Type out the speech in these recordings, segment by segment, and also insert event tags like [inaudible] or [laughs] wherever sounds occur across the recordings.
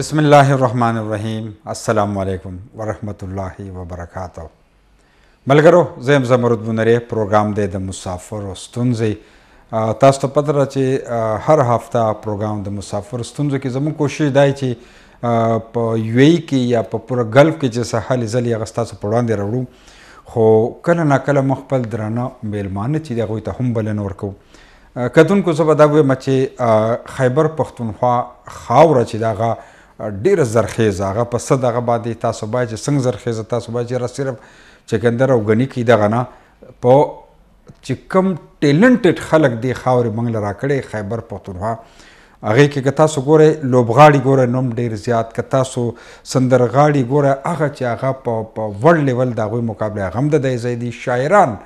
بسم الله الرحمن الرحیم السلام علیکم ورحمت الله وبرکاتہ ملګرو زم زمرد بنره پروګرام دی د مسافر ستونزې تاسو ته پته چې هر هفته پروګرام د مسافر ستونزې کې زموږ کوشش دی چې په یو ای کې یا په پوره ګلف کې چې سهاله زلې غستاسو په وړاندې راوړو خو کله نا کله مخبل درنه میلمانه چې دغه ته هم بلنه ورکو کتونکو زبدا وې مچې خیبر پختونخوا خاور چې دغه ډیره زرخیزه هغه په صد هغه باندې تاسو باید چې څنګه زرخیزه تاسو باید چې را صرف چکندر او غنی کې دغه نه په چې کم ټیلنټډ خلک دی خاورې منګل راکړي خیبر پختونخوا هغه کې که تاسو ګوره لوبغاړي ګوره نوم ډیر زیات که تاسو سندرغاړي ګوره هغه چې هغه په ورلډ لیول د هغوی مقابله هم د دی ځای دي شاعران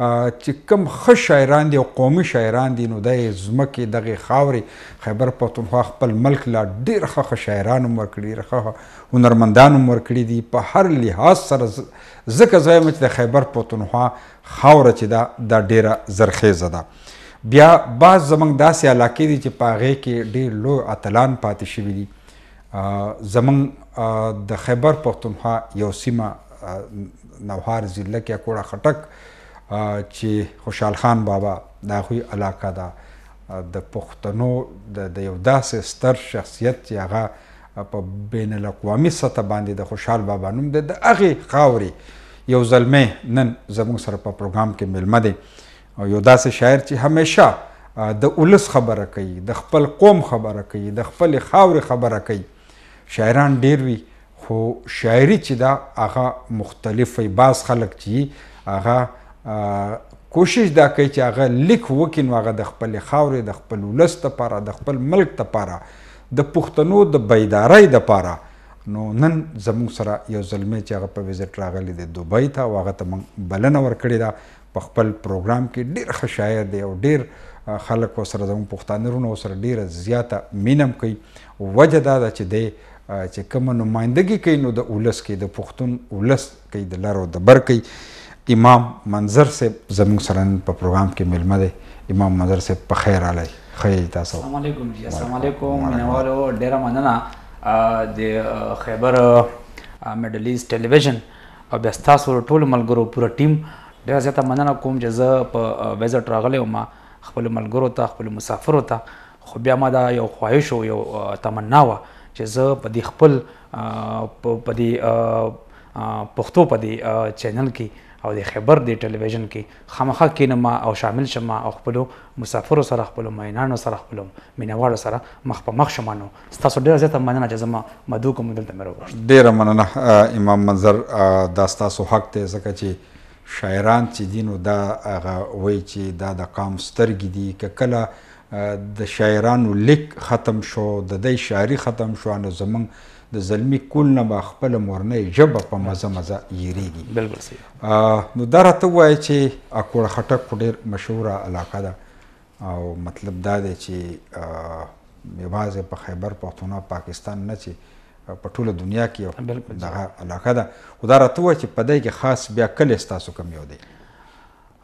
چې کم ښه شاعران دي او قومي شاعران دي نو د زمکه دغه خاوري خیبر پختونخوا خپل ملک لا ډیر ښه شاعران عمر کړي ښه هنرمندان عمر کړي دي په هر لحاظ سره زکه زایم چې د خیبر پختونخوا خاور چې دا د ډیره زرخیزه ده بیا بعض زمنګ داسې علاقې دي چې پاغه کې ډیر لو اتلان پاتې شوی دي زمنګ د خیبر پختونخوا یو سیمه نوهار ضلع کې کوړه خټک چې خوشحال خان بابا دا خو علاقه ده د پښتنو د یو داسې ستر شخصیت چې هغه په بین الاقوامي سطح باندې د خوشحال بابا نوم د هغې خاورې یو زلمې نن زموږ سره په پروګرام کې میلمه دی او یو داسې شاعر چې همیشه د اولس خبره کوي د خپل قوم خبره کوي د خپل خاورې خبره کوي شاعران ډیر وي خو شاعري چې دا هغه مختلف وي بعض خلک چې هغه کوشش دا کوي چې هغه لیک وکین واغه د خپل خاورې د خپل ولست لپاره د خپل ملک لپاره د پښتنو د بیدارۍ لپاره نو نن زموږ سره یو زلمی چې هغه په ویزټ راغلی دی دوبۍ ته واغه ته موږ بلنه ورکړې ده په خپل پروګرام کې ډیر ښه شاعر دی او ډیر خلک وسره زموږ پښتانه رونو سره ډیره زیاته مینم کوي وجه دا ده چې دی چې کوم نمائندګي کوي نو د ولس کې د پښتون ولس کې د لارو د بر کوي امام منظر صاحب زموږ سره په پروګرام کې میلمه دی امام منظر صاحب په خیر علي خیر تاسو السلام علیکم جی السلام علیکم منوالو ډیره مننه د خیبر میډل ایست ټلویزیون او بیا تاسو ټول ملګرو پوره ټیم ډیره زیاته مننه کوم چې زه په ویزټ راغلی وم خپل ملګرو ته خپل مسافرو ته خو بیا ما دا یو خواهش او یو تمنا وه چې زه په دې خپل په دې پښتو په دې چینل کې او د خبر د ټلویزیون کې خامخا کینما او شامل شمه او خپل مسافر سره خپل مینانو سره خپل مینوالو سره مخ په مخ شمانو تاسو ډیر زیاته مننه چې زما مدو کوم دلته مې ډیر مننه امام منظر دا تاسو حق ته ځکه چې شاعران چې دینو دا هغه وای چې دا د قام سترګې دي ک کله د شاعرانو لیک ختم شو د دې شاعري ختم شو نو زمونږ د زلمی کول نه با خپل مورنۍ جبه په مزه مزه یریږي بالکل صحیح نو دا راته وایي چې اکوړ خټک ډیر مشهوره علاقه ده او مطلب دا دی چې یوازې په خیبر پښتونخوا پاکستان نه چې په ټوله دنیا کې دغه علاقه ده خو دا راته وایي چې په دې کې خاص بیا کلی ستاسو کم یو دی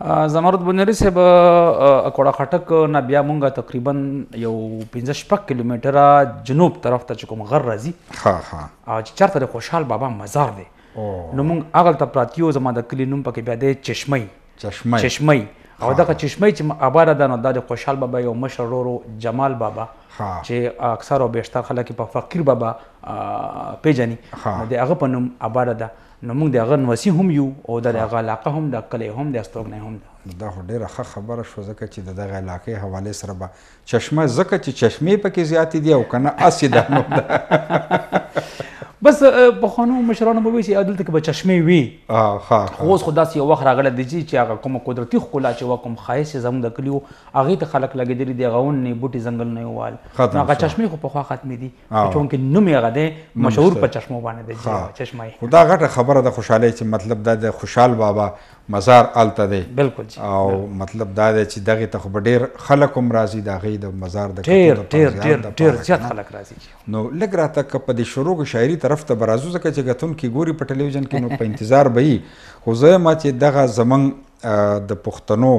زمرد بنری صاحب اکوړه خټک نه بیا مونږه تقریبا یو 15 شپږ کیلومتره جنوب طرف ته کوم غر راځي ها ها چې چرته خوشحال بابا مزار دی نو مونږ هغه ته پراتیو زما د کلی نوم پکې بیا د چشمه چشمه چشمه او دغه چشمه چې آباد ده نو د خوشحال بابا یو مشر ورو جمال بابا چې اکثر او بیشتر خلک په فقیر بابا پیژني د هغه په نوم عباره ده نو موږ د هغه نوسی هم یو او د هغه علاقه هم د کلې هم د استوګنې هم ده دا ډیره ښه خبره شو ځکه چې د دغه علاقې حواله سره به چشمه ځکه چې چشمه پکې زیات دي او کنه اسی ده نو ده [laughs] بس په خانو مشرانو به ویسي عدالت کې به چشمه وي خو اوس خدا سي وخت راغله دي چې هغه کوم قدرتي خلا چې وکم خایس زموږ د کلیو هغه ته خلک لګیدلی دی غون نه بوټي ځنګل نه وال نو هغه چشمه خو په خوا ختمې دي چون کې نوم یې غده مشهور په چشمو باندې دی چشمه خو دا غټه خبره د خوشحالي چې مطلب دا د خوشحال بابا مزار الته دی بالکل او مطلب دا دی چې دغه ته خو ډیر خلک هم راضي دا غي د مزار د ډیر ډیر ډیر ډیر زیات خلک راضي نو لګ راته ک په دې شروع شاعري طرف ته برازو زکه چې غتون کې ګوري په ټلویزیون کې نو په انتظار به خو زه ما چې دغه زمنګ د پښتنو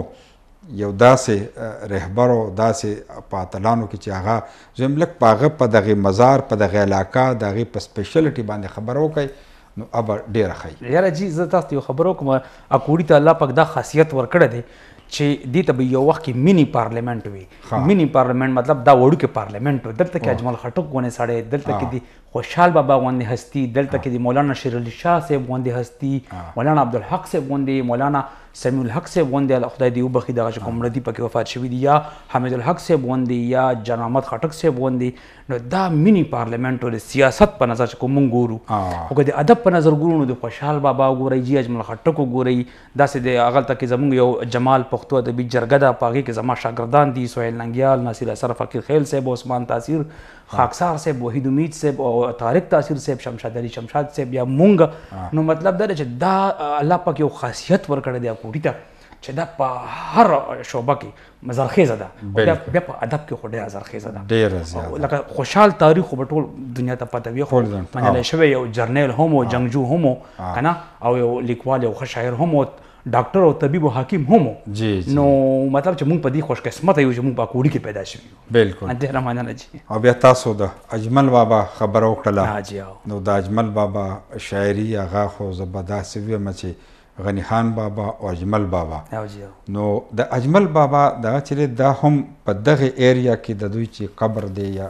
یو داسې رهبر او داسې پاتلانو کې چې هغه زملک پاغه په دغه مزار په دغه علاقہ دغه په سپیشلیټي باندې خبرو کوي نو اوبه ډیره خي یاره جی زه تاسو ته خبرو کوم اکوړی ته الله پاک دا خاصیت ورکړه دی چې دې ته یو وخت کې منی پارلیمنت وي منی پارلیمنت مطلب دا وړو کې پارلیمنت و دلته کې اجمل خټک غونې سړی دلته کې دی خوشحال بابا غونې هستی دلته کې دی مولانا شیر علي شاه صاحب غونې هستی مولانا عبدالحق صاحب غونې مولانا سمیع الحق صاحب وندي الله خدای دی وبخي دغه کوم ردی پکې وفات شوی دی یا حمید الحق صاحب وندي یا جناب احمد خټک صاحب وندي نو دا منی پارلیمنت او سیاست په نظر کوم ګورو او کدي ادب په نظر ګورو نو د خوشحال بابا ګوري جی اجمل خټک ګوري داسې د اغل تک زمونږ یو جمال پښتو ادبي جرګه دا پاګه کې زما شاګردان دي سہیل ننګیال ناصر اشرف فقیر خیل صاحب عثمان تاثیر خاکسار صاحب وحید امید صاحب او طارق تاثیر صاحب شمشاد علي شمشاد صاحب یا مونږ نو مطلب دا چې دا الله پاک یو خاصیت ورکړی دی کوټی ته چې دا په هر شوبه کې مزرخیزه ده دا بیا په ادب کې خوده مزرخیزه ده ډیر زیات لکه خوشحال تاریخ په ټول دنیا ته پته وي خو منل شوی یو جرنیل هم او جنگجو هم کنه او یو لیکوال او شاعر هم ډاکټر او طبيب او حکیم هم جی جی نو مطلب چې موږ په دې خوش قسمت یو چې موږ په کوړی کې پیدا شوو بالکل اته رمانه نه جی او بیا تاسو د اجمل بابا خبرو کړه ها جی نو د اجمل بابا شاعري هغه خو زبردست وي مچ غنی خان بابا او اجمل بابا نو د اجمل بابا دا چې دا هم په دغه ایریا کې د دوی چې قبر دی یا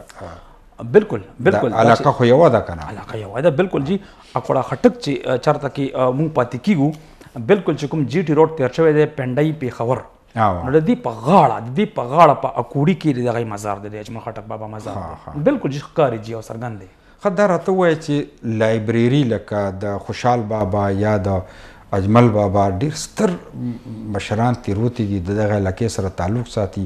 بالکل بالکل علاقه خو یو ده کنه علاقه یو ده بالکل جی اکوړه خټک چې چرته کې مونږ پاتې کیږو بالکل چې کوم جی ټی روډ تیر شوی دی پندای پی خبر نو د دې په غاړه د دې په غاړه په اکوړی کې دغه مزار دی اجمل خټک بابا مزار بالکل جی ښکاری جی او سرګند دی خدای راته وایي چې لایبریری لکه د خوشحال بابا یا د اجمل بابا ډیر ستر مشران تیروتی دي دغه علاقې سره تعلق ساتي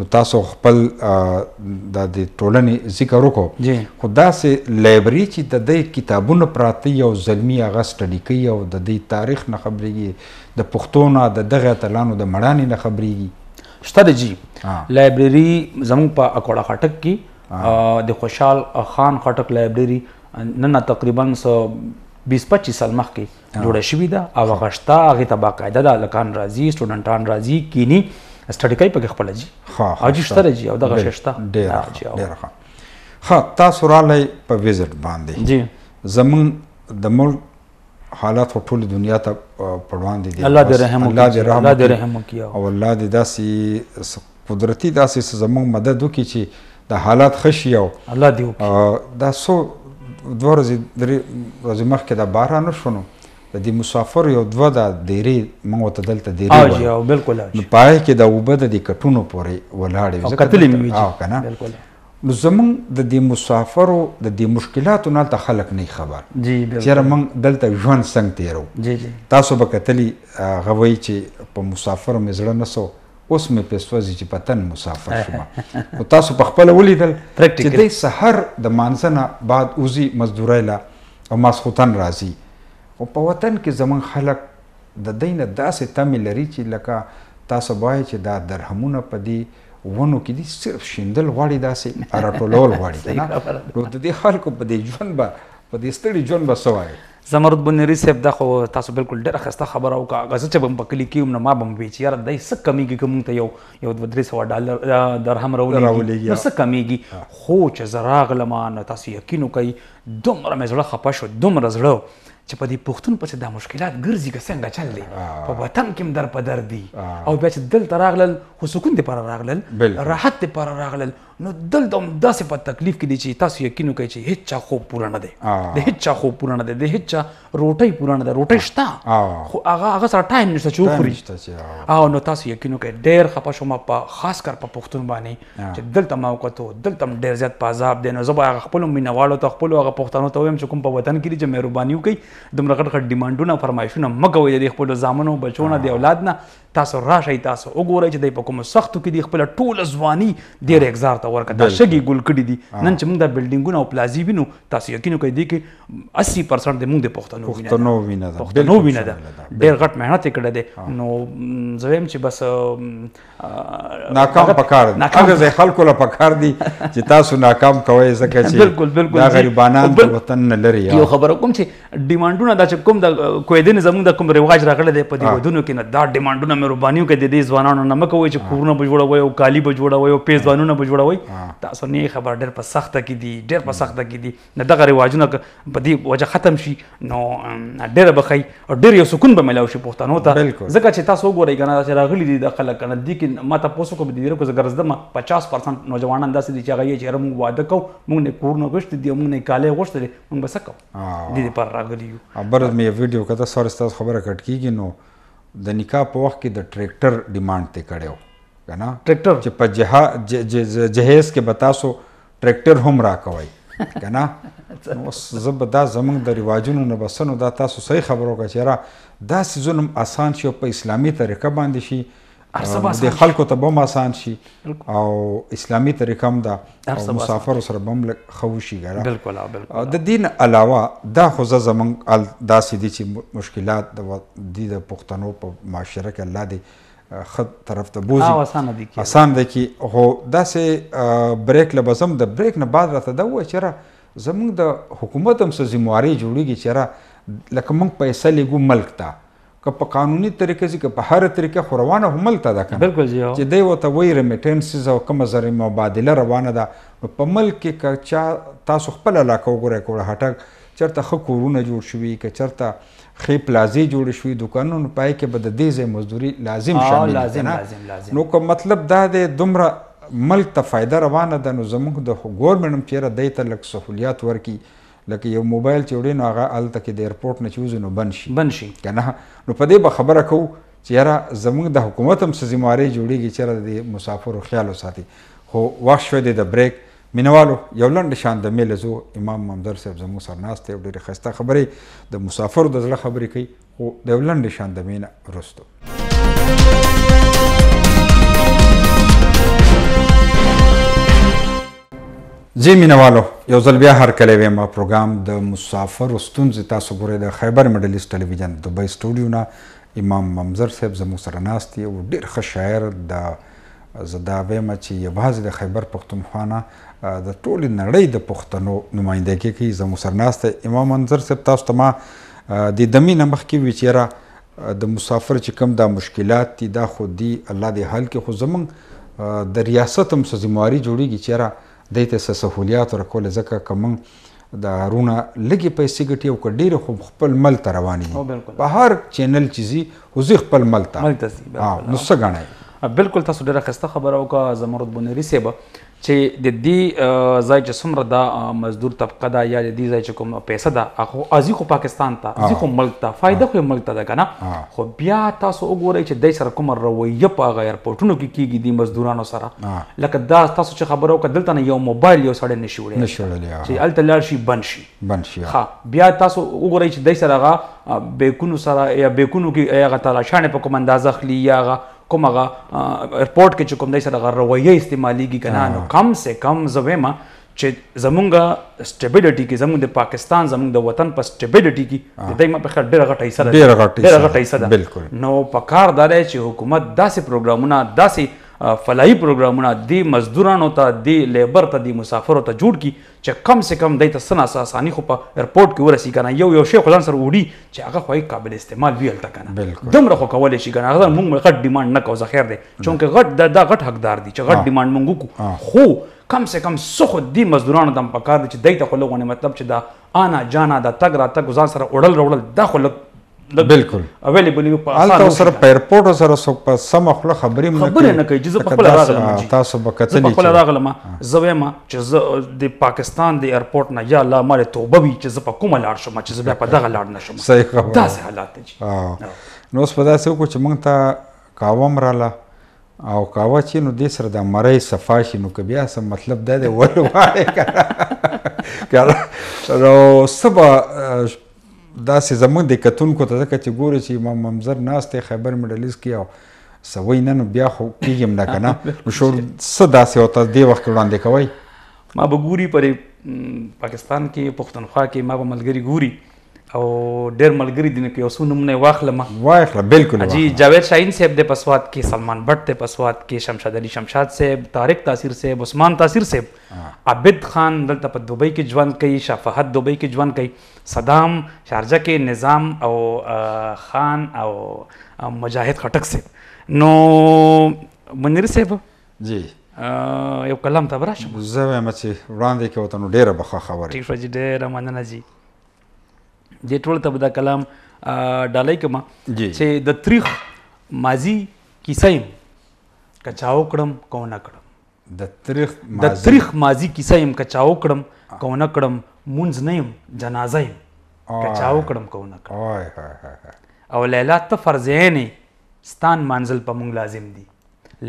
نو تاسو خپل د ټولنې ذکر وکړو خو دا سه لایبرری چې د دې کتابونو پراته یو زلمی هغه سټډي کوي او د دې تاریخ نه خبرېږي د پښتون د دغه اتلانو د مړانې نه خبرېږي شته جی لایبرری زموږ په اکوړه خټک کې د خوشحال خان خټک لایبرری نن تقریبا 20 25 سال مخکې جوړه شوې ده او غشتا هغه ته باقاعده د لکان راځي سټوډنټان راځي کینی سټډي کوي پکې خپل جی او جی شته جی او دغه ششته ډیر ډیر ښه تاسو را لای په وزټ باندې جی زمون د ملک حالات په ټول دنیا ته په وړاندې دي الله دې رحم الله دې رحم الله دې رحم وکي او الله دې داسې قدرتي داسې زموږ مدد وکړي چې د حالات خشي او الله دې وکړي دا سو دوه ورځې درې ورځې مخکې د بهر نه شونو د دې مسافر یو دوه د ډېرې موږ ته دلته ډېرې وایي او بالکل نو پای کې د اوبه د دې کټونو پورې ولاړې او کتلې مې وي کنه بالکل نو زمون د دې مسافرو د دې مشکلاتو نه ته خلک نه خبر جی بالکل چیرې موږ دلته ژوند څنګه تیرو جی جی تاسو به کتلې غوي چې په مسافر مې زړه نسو اوس مې په سوځي چې پتن مسافر شوم او [laughs] تاسو په خپل ولیدل چې د سحر د مانځنه بعد اوزي مزدورای لا او ماسخوتن راځي او په وطن کې زمون خلک د دینه داسې تم لري چې لکه تاسو وایي چې دا درهمونه پدی ونو کې دي صرف شیندل غواړي داسې [laughs] راټولول غواړي نه نو د دې خلکو په دې ژوند به په دې ستړي ژوند به سوای زمرد بن ری صاحب دا خو تاسو بالکل ډېر خسته خبره او غزه چې بم پکلی کیوم نه ما بم وی چې یار دای څه کمیږي کوم ته یو یو 300 ډالر درهم راولېږي نو څه کمیږي خو چې زراغ لمانه تاسو یقین کوي دومره مې زړه خپه شو دومره زړه چې په دې پښتون پسې دا مشکلات ګرځي که څنګه چل دی په وطن کې در په در دي او بیا چې دلته راغلل خو سکون دې پر راغلل راحت دې پر راغلل نو دلته هم داسې په تکلیف کې دي چې تاسو یقین وکړئ چې هیڅ چا خوب پوره نه دی د هیڅ چا خوب پوره نه دی د هیڅ چا روټۍ پوره نه ده روټۍ شته خو هغه هغه سره ټایم نشته چې وخوري او نو تاسو یقین وکړئ ډېر خپه شوم په خاص کر په پښتون باندې چې دلته ما وکړو دلته ډېر زیات په عذاب دی نو زه به هغه خپل مینوالو ته خپل هغه پښتنو ته وایم چې کوم په وطن کې چې مهرباني وکړي دومره غټ غټ ډیمانډونه فرمایشونه مګوي د خپل ځامنو بچونه دی اولاد نه تاسو راشئ تاسو وګورئ چې د په کوم سختو کې د خپل ټول ځواني ډیر اگزار ته ورکړه دا شګي ګل کړي دي نن چې موږ د بلډینګونو او پلازي وینو تاسو یقین کوئ دي کې 80% د موږ د پښتنو وینه پښتنو وینه ده پښتنو وینه ده ډیر غټ مهنت کړه ده نو زویم چې بس ناکام پکار دي هغه ځای خلکو له پکار دي چې تاسو ناکام کوی ځکه چې بالکل بالکل دا غریبانان د وطن نه لري یو خبره کوم چې ډیمانډونه دا چې کوم د کویدین زمونږ د کوم رواج راغله دی په دې ودونو کې نه دا ډیمانډونه مهربانیو کې د دې ځوانانو نه مکوي چې کورونه بجوړوي او کالی بجوړوي او پیزوانونه بجوړوي تاسو نه خبر ډېر په سخته کې دي ډېر په سخته کې دي نه دغه رواجونه په دې وجه ختم شي نو ډېر بخي ډېر یو سکون به ملاوي شي پښتنو ته ځکه چې تاسو وګورئ کنه چې راغلي دي د خلک کنه دي کې ما تاسو کوم د ډیرو کو زګرزده ما 50% نوجوانان داسې دي چې هغه یې چیرې موږ واده کو موږ نه کور نه غشت دي موږ نه کاله غشت دي موږ بس کو دې لپاره راغلی یو برز مې ویډیو کته سوري تاسو خبره کټ کیږي نو د نکاح په وخت کې د ټریکټر ډیماند ته کړو کنه ټریکټر چې په جهه جهیز کې بتاسو ټریکټر هم راکوي کنه [laughs] اوس زبدا زمنګ د ریواجونو نه بسنو دا تاسو صحیح خبرو کا چیرې دا سيزونم اسان شي په اسلامي طریقه باندې شي د خلکو ته به آسان شي او اسلامي طریقه هم ده او مسافر سره به هم خو شي ګره بالکل بالکل د دین علاوه دا خو زمون داسې دي چې مشکلات د د پښتنو په معاشره کې الله دی خط طرف ته بوزي او اسانه دي کې اسان دي کې هو داسې بریک له بزم د بریک نه بعد راته دا و چې را زمونږ د حکومت هم څه ځمواري جوړیږي چې را لکه موږ پیسې لګو ملک ته که په قانوني طریقه چې په هر طریقه خو روانه هم ملته ده کنه بالکل جی چې دی وته وی رمیټنسز او کومه زره مبادله روانه ده په ملک کې که چا تاسو خپل علاقه وګورئ کوړه هټک چرته خ کورونه جوړ شوي که چرته خې پلازي جوړ شوې دکانونو پای کې به د دې ځای مزدوري لازم شامل لازم لازم لازم نو کوم مطلب دا دی دومره ملک ته فائدہ روانه ده نو زموږ د ګورمنټ چیرې د دې ته لک سہولیات ورکړي لکه یو موبایل چې وړي نو هغه الته کې د ایرپورټ نه چوز نو بن شي بن شي کنه نو په دې به خبره کو چې یاره زموږ د حکومت هم سزمواري جوړیږي چې د مسافرو خیال وساتي خو وخت شو دی د بریک مینوالو یو لنډ شان د میل زو امام ممدر صاحب زموږ سرناست یو ډېر خسته خبرې د مسافرو د زړه خبرې کوي خو د یو لنډ شان د مینه رستو جی مینوالو یو ځل بیا هر کله ویم پروګرام د مسافر ستونزې تاسو ګورئ د خیبر میډلیس ټلویزیون دبي سټوډیو نه امام ممزر صاحب زموږ سره ناست دی او ډیر ښه شاعر د زدا ویم چې یوازې د خیبر پښتونخوا د ټولې نړۍ د پښتنو نمائندګي کوي زموږ سره ناست دی امام منظر صاحب تاسو ته ما د دمی نه مخکې وی چې را د مسافر چې کم دا مشکلات دي دا خو دی الله دې حل کې خو زمونږ د ریاست هم څه ذمہواري جوړیږي چې را د ته سہولیات ورکول ځکه کوم د هارونه لګي پیسې ګټي او ډیره خو خپل مل ته رواني په هر چینل چیزي وزي خپل مل ته مل ته نو څه غاڼه بالکل تاسو ډیره خسته خبره وکړه زمرد بنری سیبه چې د دې ځای چې څومره د مزدور طبقه دا یا د دې ځای چې کوم پیسې دا خو ازي خو پاکستان ته ازي خو ملک ته فائدہ خو ملک ته ده کنه خو بیا تاسو وګورئ چې د سر کوم رویه په غیر پټونو کې کیږي د مزدورانو سره لکه دا تاسو چې خبرو کدلته نه یو موبایل یو سړی نشوړي نشوړي چې الته لاړ شي بن شي بن شي ها بیا تاسو وګورئ چې د سره غا بیکونو سره یا بیکونو کې هغه تلاشانه په کوم اندازه خلی یا هغه کوم هغه ایرپورټ کې چې کوم دای سره هغه رویه استعماليږي کنه نو کم سه کم زویمه چې زمونږه سټیبিলিټي کې زمونږ د پاکستان زمونږ د وطن په سټیبিলিټي کې د دایمه په خیر ډیره غټه حصہ ده ډیره غټه حصہ ده نو په کار دار چې حکومت داسې پروګرامونه داسې فلاحي پروګرامونه د مزدورانو ته د لیبر ته د مسافرو ته جوړ کی چې کم سه کم دای ته سنا اساني خو په ایرپورټ کې ورسی کنه یو یو شی خدان سره وړي چې هغه خوای قابل استعمال ویل تا کنه دمره خو کولای شي کنه هغه موږ غټ ډیماند نه کوو ځخیر دی چونکه غټ دا غټ حقدار دي چې غټ ډیماند موږ کو خو کم سه کم سخه دی مزدورانو دم پکار دي چې دای ته خلګونه مطلب چې دا انا جانا دا تګ را تګ ځان سره وړل وړل دا خلک بالکل اویلیبل یو په اسانه تاسو سره پیرپورټ سره سو په سم خپل خبرې مې خبرې نه کوي چې زه په خپل راغلم تاسو به کتلې په خپل راغلم زه وایم چې زه د پاکستان د ایرپورټ نه یا الله مال توبه وي چې زه په کومه لاړ شم چې زه بیا په دغه لاړ نه شم صحیح خبره دا سه حالات دي نو اوس په داسې وکړو چې موږ ته کاوم رااله او کاوه چې نو د سره د مړی صفا شي نو که بیا څه مطلب دا دی ولوای کړه نو سبا دا سې زمونږ د کتونکو ته ځکه چې ګوري چې امام ممزر ناست دی خیبر مډلیز کې او سوی نه نو بیا خو کېږم نه که نه نو شور څه داسې او تاسو دې وخت کې وړاندې کوئ ما به ګوري پرې پاکستان کې پښتونخوا کې ما به ملګري ګوري او ډېر ملګری دي نو یو څو نمونه واخلمه واخله بالکل جی جاوید شاهین صاحب د پسواد کې سلمان بٹ د پسواد کې شمشاد علي شمشاد صاحب طارق تاثیر صاحب عثمان تاثیر صاحب عبد خان دلته په دوبۍ کې ژوند کوي شفاحت دوبۍ کې ژوند کوي صدام شارجه کې نظام او خان او مجاهد خټک صاحب نو منیر صاحب جی یو کلام ته براشم زه وایم چې وړاندې کې وته نو ډیره بخښه خبره ټیک شو جی ډیره مننه جی دې ټول ته به دا کلام ډالۍ کما چې د تاریخ ماضی کیسه يم کچاو کړم کو نه کړم د تاریخ د تاریخ ماضی کیسه يم کچاو کړم کو نه کړم مونږ نه يم جنازه يم کچاو کړم کو نه کړم او لیلا ته فرزین ستان منزل په مونږ لازم دي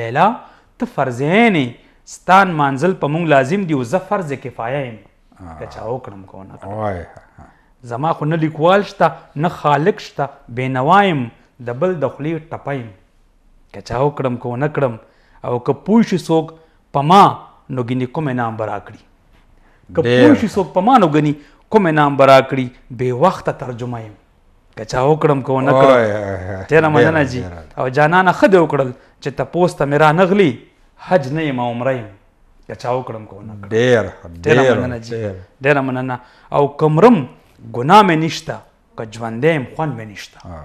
لیلا ته فرزین ستان منزل په مونږ لازم دي او زه فرض کفایه يم کچاو کړم کو نه کړم زما خو نه لیکوال شته نه خالق شته بینوایم د بل د خولې ټپایم که چا وکړم که ونه کړم او که پوه شي څوک په ما نو ګینې کوم انعام به راکړي که پوه شي څوک په ما نو ګني کوم انعام به راکړي بې وخته ترجمه یم که چا وکړم کو نه کړم تیره مننه جی او جانانه ښه دې وکړل چې تپوس ته مې رانغلي حج نه یم عمره یم که چا وکړم کو نه کړم ډېر ډېره مننه جی ډېره مننه او کمرم ګناه مې نشته که ژوندی یم خوند مې نشته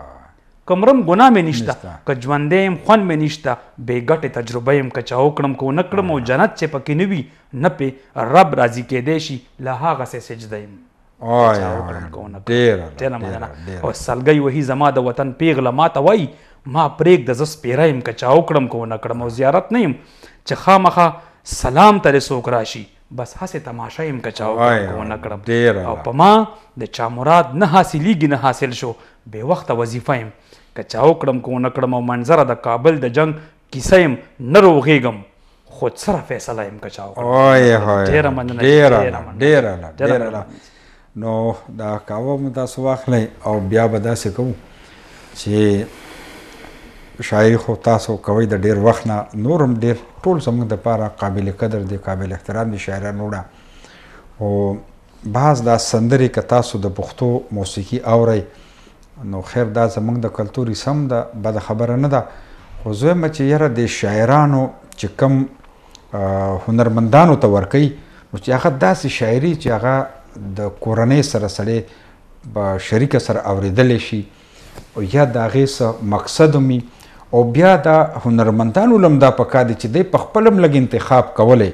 کمرم ګناه مې نشته که ژوندی یم خوند مې نشته بې ګټې تجربه یم که چا وکړم که ونه کړم او جنت چې پکې نه وي نه پې رب راضي کېدی شي له هغسې سجده یم او سلګۍ وهي زما د وطن پیغله ما ته وایي ما پرېږده زه سپېره یم که چا وکړم که ونه کړم او زیارت نه یم چې خامخا سلام ته رسوک راشي بس هسه تماشا يم کچاو کو نه کړم ډیر او په ما د چا مراد نه حاصلېږي نه حاصل شو به وخت وظیفه يم کچاو کړم کو نه کړم او منظر د کابل د جنگ کیسه يم نه روغېګم خود سره فیصله يم کچاو کړم ډیر مننه ډیر ډیر ډیر نو دا کاوه مدا سواخلې او بیا به دا څه کوم چې شایخ او تاسو کوي د ډیر وخت نه نورم ډیر ټول زموږ د پاره قابل قدر دي قابل احترام دي شاعرانو را او بعض دا سندري ک تاسو د پښتو موسیقي اوري نو خیر دا زموږ د کلتوري سم ده بد خبره نه ده خو زه مچ یره د شاعرانو چې کم هنرمندانو ته ورکي نو چې هغه داسې شاعري چې هغه د کورنۍ سره سره به شریک سره اوریدل شي او یا دا غي مقصد می او بیا دا هنرمندانو لم دا پکا دي چې د خپلم لګ انتخاب کولای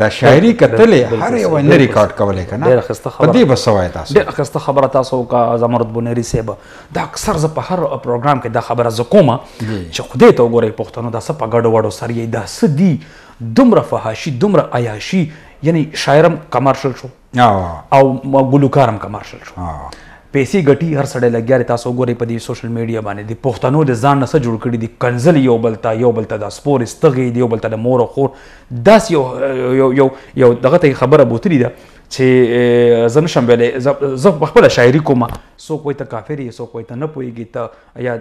دا شاعری کتلې هر یو نه ریکارډ کولای کنه ډېر خسته خبره دې بس وای تاسو ډېر خسته خبره تاسو کا زمرد بنری سیبه دا اکثر ز په هر پروګرام کې دا خبره ز کومه چې خدای ته وګوري پښتنو دا څه په ګډ وړو سر یې دا څه دی دومره فحاشي دومره عیاشي یعنی شاعرم کمرشل شو او ګلوکارم کمرشل شو آه. پیسې ګټي هر سړی لګیا دی تاسو وګورئ په دې سوشل میډیا باندې د پښتنو د ځان نه جوړ کړي دي کنزل یو بل ته یو بل ته د سپور استغې دی یو بل ته د مور او خور داس یو یو یو یو دغه ته خبره بوتلی ده چې زه نشم ویلی زه خپله شاعري کومه څوک وایي ته کافر یې څوک وایي ته نه پوهیږي ته یا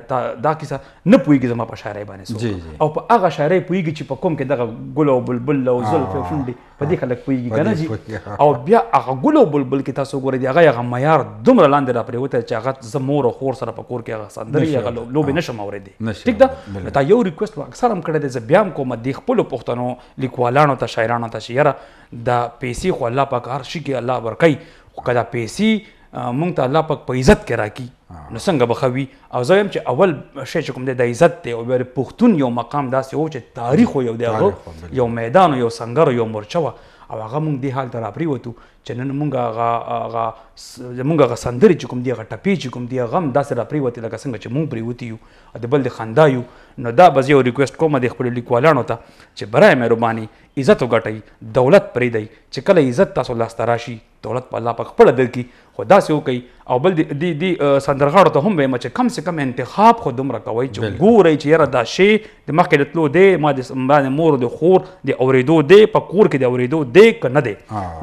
دا کیسه نه پوهیږي زما په شاعرۍ باندې او په هغه شاعرۍ پوهیږي چې په کوم کې دغه ګل او بلبل او زلف او شونډې په دې خلک پوهیږي کنه جی او بیا هغه ګل او بلبل کې تاسو ګورئ دی هغه هغه معیار دومره لاندې را پریوته چې هغه زمور او خور سره په کور کې هغه سندري هغه لوبې نشم اوریدي ټیک ده تا یو ریکوست اکثر هم کړی دی زه بیا هم کوم د خپل پښتنو لیکوالانو ته شاعرانو ته چې یاره د پیسې خو الله پاک هر شي کې الله ورکوي خو که دا پیسې مونږ ته الله پاک په عزت کې راکې نو څنګه بخوي او زم چې اول شی چې کوم دی د عزت دی او بیر پښتون یو مقام داسې و چې تاریخ یو دی یو میدان یو سنگر یو مورچه او هغه مونږ دی حال ته راپری وته چې نن مونږ هغه هغه مونږ هغه سندري چې کوم دی هغه ټپي چې کوم دی هغه هم داسې راپری وته لکه څنګه چې مونږ پری وتی یو د بل د خندا یو نو دا به یو ریکوست کوم د خپل لیکوالانو ته چې برای مهرباني عزت وګټي دولت پرې دی چې کله عزت تاسو لاس تراشي دولت په الله په خپل در کې خو داسې وکي او بل دی دی سندرغړو ته هم وایم چې کم سه کم انتخاب خو دومره کوي چې ګوري چې یاره دا شی د مخکې د تلو دی ما د باندې مور د خور د اوریدو دی په کور کې د اوریدو دی که نه دی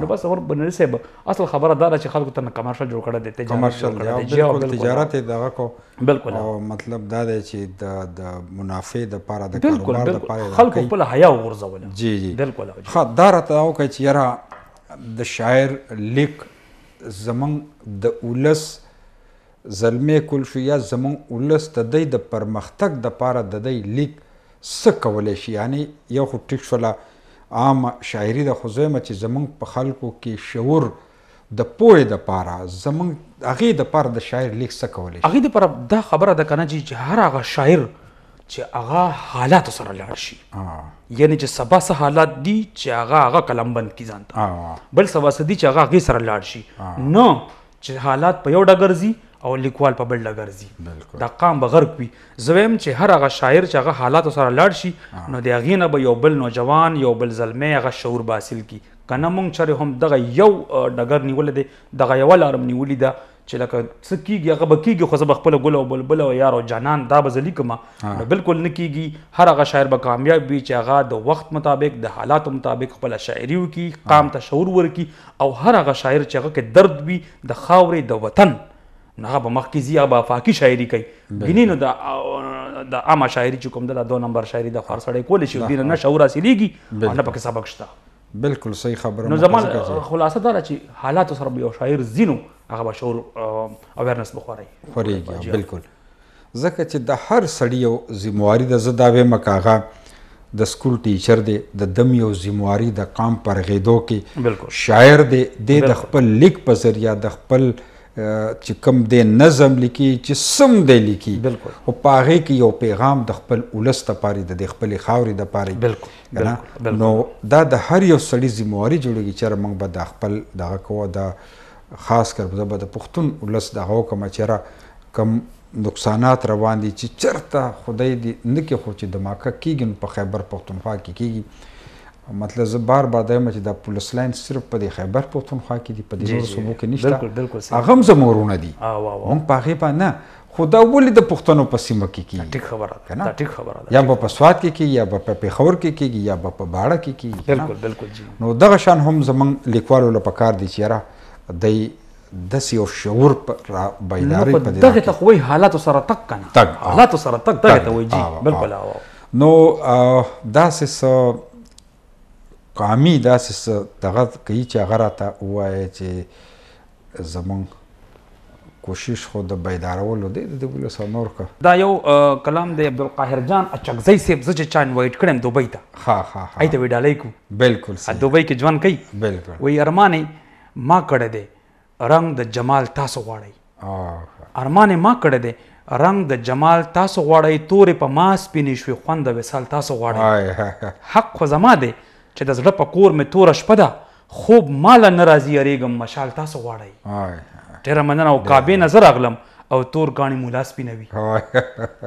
نو بس اور بنر صاحب اصل خبره دا چې خلکو ته کمرشل جوړ کړه د تجارت بالکل تجارت دغه کو بالکل او مطلب دا دی چې د منافع د پاره د کاروبار د پاره خلکو خپل حیا ورزول جی جی بالکل خا دا راته او کوي چې یاره د شاعر لیک زمون د اولس زلمې کول شو یا زمون اولس د دې د پرمختګ د پاره د دې لیک څه کولای شي یعنی یو خو ټیک شولا عام شاعری د خزیمه چې زمون په خلکو کې شعور د پوهې د پاره زمون هغه د پاره د شاعر لیک څه کولای شي هغه د پاره د خبره د کنه چې هر هغه شاعر چې هغه حالات سره لاړ شي یعنی چې سبا سه حالات دي چې هغه هغه قلم بند کی ځانته بل سبا سه دي چې هغه غي سره لاړ شي نو چې حالات په یو ډګر زی او لیکوال په بل ډګر زی دا قام به غرق وي زویم چې هر هغه شاعر چې هغه حالات سره لاړ شي نو د هغې نه به یو بل نوجوان یو بل زلمی هغه شعور به حاصل کړي کنه مونږ چرې هم دغه یو ډګر نیول دی دغه یو لارم نیولې ده چې لکه څه کیږي هغه به کیږي خو زه به خپله ګل او بلبل او یار او جانان دا به زه لیکم نو بالکل نه کیږي هر هغه شاعر به کامیاب وي چې هغه د وخت مطابق د حالاتو مطابق خپله شاعري وکړي قام ته شعور ورکړي او هر هغه شاعر چې هغه کې درد وي د خاورې د وطن نو هغه به مخکې ځي هغه به افاقي شاعري کوي ګینې نو د د عامه شاعري چې کوم ده دو نمبر شاعري د خار سړی کولی شي دې نه شعور حاصلېږي او نه پکې سبق شته بالکل صحیح خبره نو زما خلاصه دا چې حالات سره یو شاعر زینو هغه به شعور اویرنس بخوري خوريږي بالکل ځکه چې د هر سړی یو ذمہواری د زدا وې مکاغه د سکول ټیچر دی د دم یو ذمہواری د قام پر غېدو کې بالکل شاعر دی د خپل لیک په ذریعہ د خپل چې کم دی نظم لیکي چې سم دی لیکي بالکل او پاغه کې یو پیغام د خپل اولس ته پاري د خپل خاوري د پاري بالکل نو دا د هر یو سړي ذمہواری جوړیږي چې موږ به د خپل دغه کو د خاص کر زبر د پښتون ولس د هو کوم چیرې کم نقصانات روان دي چې چرته خدای دې نه کې خو چې د ماکه کیګن په خیبر پښتونخوا کې کیږي مطلب زه بار بار دایم چې د پولیس لاین صرف په د خیبر پښتونخوا کې دي په دې صوبو کې نشته هغه هم زمورونه دي موږ په هغه باندې نه خدا ولې د پښتنو په سیمه کې کیږي ټیک خبره ده دا ټیک خبره ده یا په سواد کې کیږي یا په پیښور کې کیږي یا په باړه کې کیږي بالکل بالکل جی نو دغه شان هم زمنګ لیکوالو لپاره کار دي چې د د یو شعور را بیداری په دغه تقوی حالات سره تک کنه تک حالات سره تک دغه ته وایي بالکل نو دا سه قامی دا سه دغه کوي چې هغه راته وایي چې زمون کوشش خو د بیدارولو دی د ولس نور کا دا یو کلام دی عبد القاهر جان اچکزی سیب زج چا انوایټ کړم دوبۍ ته ها ها ایته ویډالای کو بالکل دوبۍ کې ژوند کوي بالکل وی ارمانه ما کړه دی رنگ د جمال تاسو غواړي ارمان ما کړه دی رنگ د جمال تاسو غواړي تورې په ما سپینې شوې خوند د وسال تاسو غواړي حق خو زما دی چې د زړه په کور مې توره شپه ده خوب مال نه راځي اریګم مشال تاسو غواړي ډیره مننه او کعبې نظر اغلم او تور غاڼي مولا سپینوي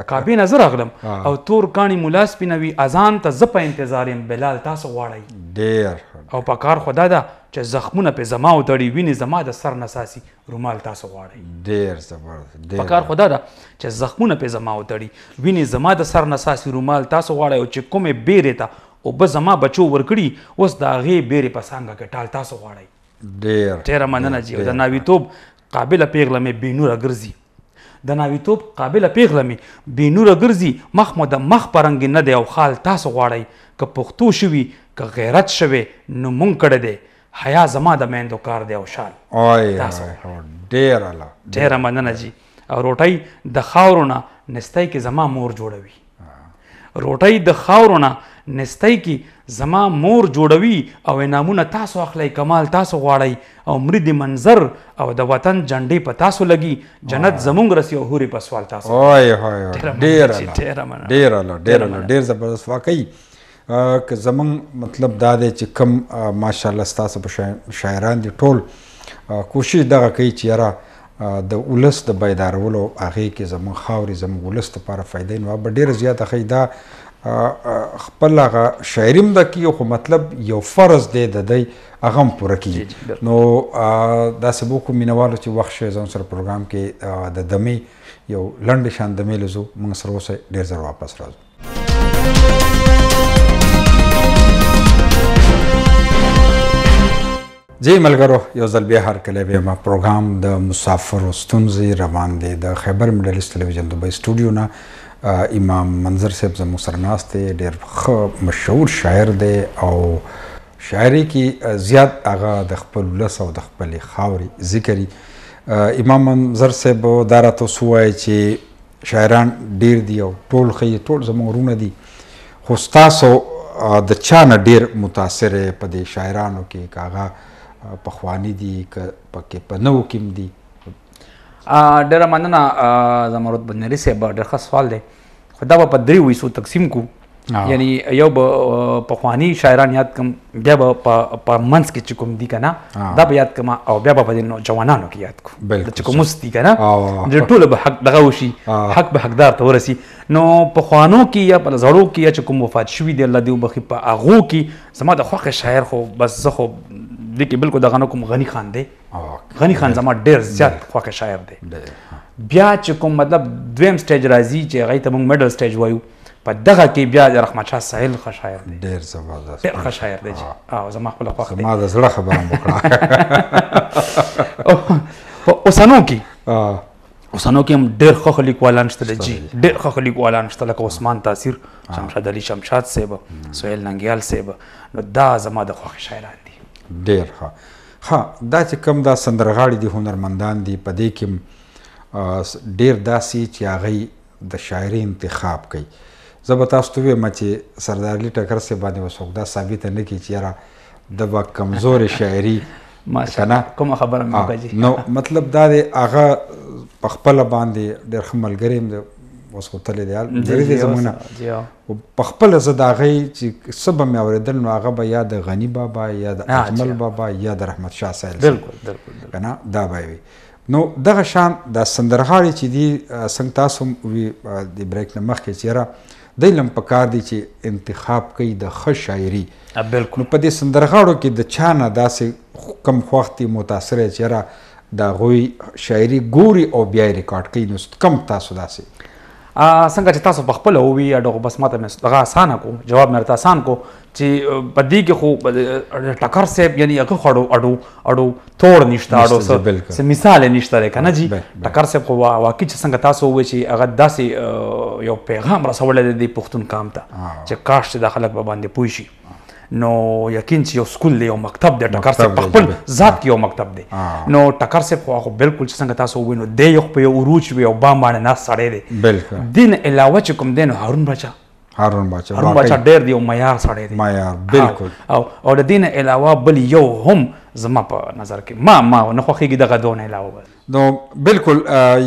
کابه نظر اغلم او تور غاڼي مولا سپینوي اذان ته زپ انتظار يم بلال تاسو غواړی ډیر او په کار خدا دا چې زخمونه په زما او دړي ویني زما د سر نساسي رومال تاسو غواړی ډیر زبردست ډیر په کار خدا دا چې زخمونه په زما او دړي ویني زما د سر نساسي رومال تاسو غواړی او چې کومه بیره ته او به زما بچو ورکړي اوس دا غي بیره په څنګه کې ټال تاسو غواړی ډیر ډیر مننه جی دا ناوی توپ قابل پیغله مې بینور ګرځي د ناویتوب قابله پیغله می بې نوره ګرځي مخ مو د مخ پرنګ نه دی او خال تاسو غواړئ که پښتو شوي که غیرت شوي نو مونږ کړه دی حیا زما د میندو کار دی او شال ډېر الله ډېره مننه جی او روټۍ د خاورو نه نستی کې زما مور جوړوي روټۍ د خاورونه نستی کی زما مور جوړوي او انامونه تاسو اخلي کمال تاسو غواړي او مردي منظر او د وطن جنډې په تاسو لګي جنت زمونږ رسی او هوري په سوال تاسو وای وای ډیر ډیر ډیر ډیر زبردست واقعي که زمون مطلب دا دی چې کم ماشاءالله تاسو په شاعران دي ټول کوشش دغه کوي چې یاره د ولس د بیدارولو هغه کې زموږ خاوري زموږ ولس لپاره فائدې نو به ډیره زیاته خیدا خپل هغه شاعریم د کیو خو مطلب یو فرض دی د دې هغه پوره کی نو دا سبو کو مینوالو چې وخت شې ځان سره پروګرام کې د دمي یو لند شان د میلزو موږ سره اوسه ډیر زر واپس راځو جی ملګرو یو ځل بیا هر کله به ما پروګرام د مسافر ستونزې روان دي د خیبر مډل ټلویزیون دوبه سټوډیو نه امام منظر صاحب زموږ سره ناست دی ډېر ښه مشهور شاعر دی او شاعري کې زیات هغه د خپل لس او د خپل خاوري ذکري امام منظر صاحب دا راته سوای چې شاعران ډېر دي او ټول خې ټول زموږ ورونه دي خو ستاسو د چا نه ډېر متاثر په دې شاعرانو کې کاغه پخوانی دي پکې په نو کې دي ډېر مننه زمرد بنری صاحب ډېر ښه سوال دی خدا په درې وېسو تقسیم کو یعنی یو پخوانی شاعران یاد کم بیا په منس کې چکم دي کنه دا به یاد کما او بیا په نو جوانانو کې یاد کو د چکم مستی کنه د ټول به حق دغه وشي حق به حقدار ته ورسی نو پخوانو کې یا په زړو کې یا چکم وفات شوی دی الله دې وبخي په اغو کې زما د خوخه شاعر خو بس زه خو دي کې بالکل دغه کوم غنی خان دی غنی خان زما ډیر زیات خوښه شاعر دی بیا چې کوم مطلب دویم سټیج راځي چې هغه ته موږ میډل سټیج وایو په دغه کې بیا د رحمت شاه ساحل ښه شاعر دی ډیر زبردست ډیر ښه شاعر دی او زما خپل خوښ دی زما د زړه خبره وکړه په اوسنو کې اوسنو کې هم ډیر ښه لیکوالان شته دي ډیر ښه لیکوالان شته لکه عثمان تاثیر شمشاد علي شمشاد صاحب سهیل ننګیال صاحب نو دا زما د خوښ شاعران ډیر ښه ها دا چې کم دا سندرغاړي دي هنرمندان دي په دې کې ډیر داسي چې هغه د شاعري انتخاب کوي زه به تاسو ته وایم چې سردارلي ټکر سي باندې وسوک دا ثابت نه کی چې را د کمزور [laughs] شاعري ماشاءالله کوم خبره مې وکړه نو مطلب دا دی هغه په خپل باندې ډېر خملګریم اوس خو تل دی لري زمونه او په خپل زداغي چې سبب مې اوریدل نو هغه به یا د غنی بابا یا د اجمل بابا یا د رحمت شاه سایل بالکل بالکل کنه دا به وي نو دغه شان د سندرغاړي چې دی څنګه تاسو د بریک نه مخکې چیرې د لم پکار دي چې انتخاب کوي د ښه شاعري بالکل په دې سندرغاړو کې د چا نه داسې کم خوختي متاثر چیرې دا غوي شاعري ګوري او بیا ریکارډ کوي نو کم تاسو داسې څنګه چې تاسو بخپل او وی اډو بس ماته مې دغه اسانه کو جواب مې راته اسان کو چې بدی کې خو ټکر سه یعنی هغه خړو اډو اډو توڑ نشته اډو سه مثال نشته لکه نه جی ټکر سه خو واقعي چې څنګه تاسو وې چې هغه داسې یو پیغام رسول د پښتون کام ته چې کاش چې داخله باندې پوي شي نو یقین چې یو سکول دی یو مکتب دی ټکر سره خپل ذات کې یو مکتب دی نو ټکر سره خو خو بالکل چې څنګه تاسو وینو دی یو په یو عروج وي او با باندې نه سړی دی بالکل دین علاوه چې کوم دین هارون بچا هارون بچا هارون بچا ډېر دی او معیار سړی دی معیار بالکل او او د دین علاوه بل یو هم زما په نظر کې ما ما نه خوخیږي دغه دون علاوه نو بالکل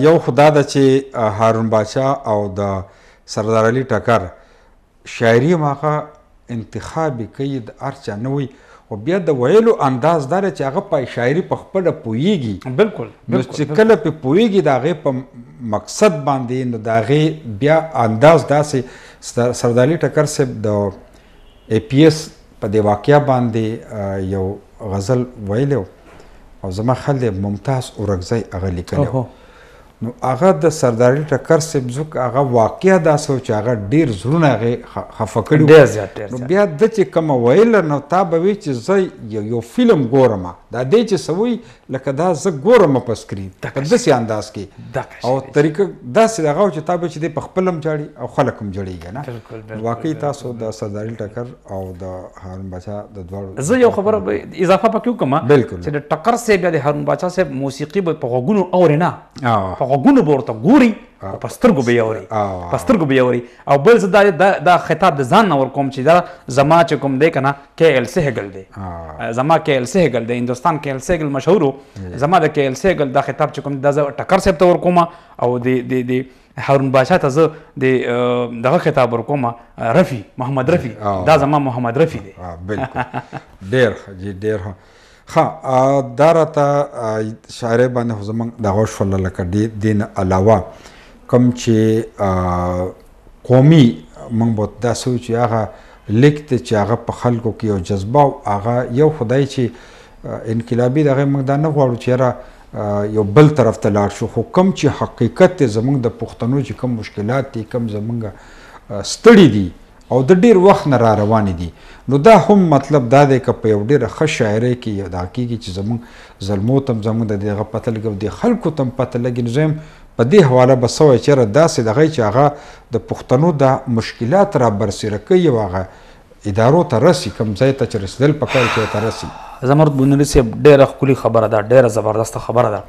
یو خدا د چې هارون بچا او د سردار علي ټکر شاعري ماخه انتخاب کوي د ارچا نه وي او بیا د ویلو انداز دار چې هغه په شاعري په خپل پويږي بالکل نو چې کله په پويږي دا غي په مقصد باندې نو دا غي بیا انداز داسې سردالي ټکر سه د ای پی اس په دی واقعیا باندې یو غزل ویلو او زما خل ممتاز اورګزای اغه لیکلو نو هغه د سرداري ټکر سیب زوک هغه واقعیا دا سوچ هغه ډیر زړونه هغه خفقړي ډیر زیات نو بیا د چې کوم ویل نو تا به وی چې زه یو فلم ګورم دا دې چې سوي لکه دا زه ګورم په سکرین په داسې انداز کې او طریقه داسې دغه چې تابع چې دی په خپل هم جوړي او خلک هم جوړيږي نه واقعي تاسو د سرداري ټکر او د هارون بچا د دوړو زه یو خبره اضافه پکې کوم چې د ټکر سه بیا د هارون بچا سه موسیقي په غوګونو اوري نه په غوګونو ورته ګوري پسترګو به یوري پسترګو به یوري او بل زدا دا خطاب د ځان نور کوم چې دا زما چې کوم دی کنه کې ال سه هګل دی زما کې ال سه هګل دی هندستان کې ال سه هګل مشهور زما د کې ال سه هګل دا خطاب چې کوم د ټکر سپ تور کوم او د د د هارون بادشاہ ته زه د دغه خطاب ور کوم رفي محمد رفي دا زما محمد رفي دی بالکل ډیر جی ډیر ها دا راته شاعر باندې زمنګ دغه شول لکه دی دین علاوه کم چې قومي موږ به دا سوچ چې هغه لیک ته چې هغه په خلکو کې یو جذبه او هغه یو خدای چې انقلابي دغه موږ دا نه غواړو چې را یو بل طرف ته لاړ شو خو کم چې حقیقت زمونږ د پښتنو چې کم مشکلات دي کم زمونږ ستړي دي او د ډیر وخت نه را روان دي نو دا هم مطلب دا دی ک په یو ډیره ښه شاعرۍ کې یو داکیږي چې زمون زلمو تم زمون د دغه پته لګو د خلکو تم پته لګین زم په دې حواله به سوی چیرې داسې دغه چې هغه د پښتنو د مشکلات را برسېره کوي او هغه ادارو ته رسي کوم ځای ته چې رسېدل پکار چې ته رسي زمرد بنوري صاحب ډېره ښکلي خبره ده ډېره زبردسته خبره ده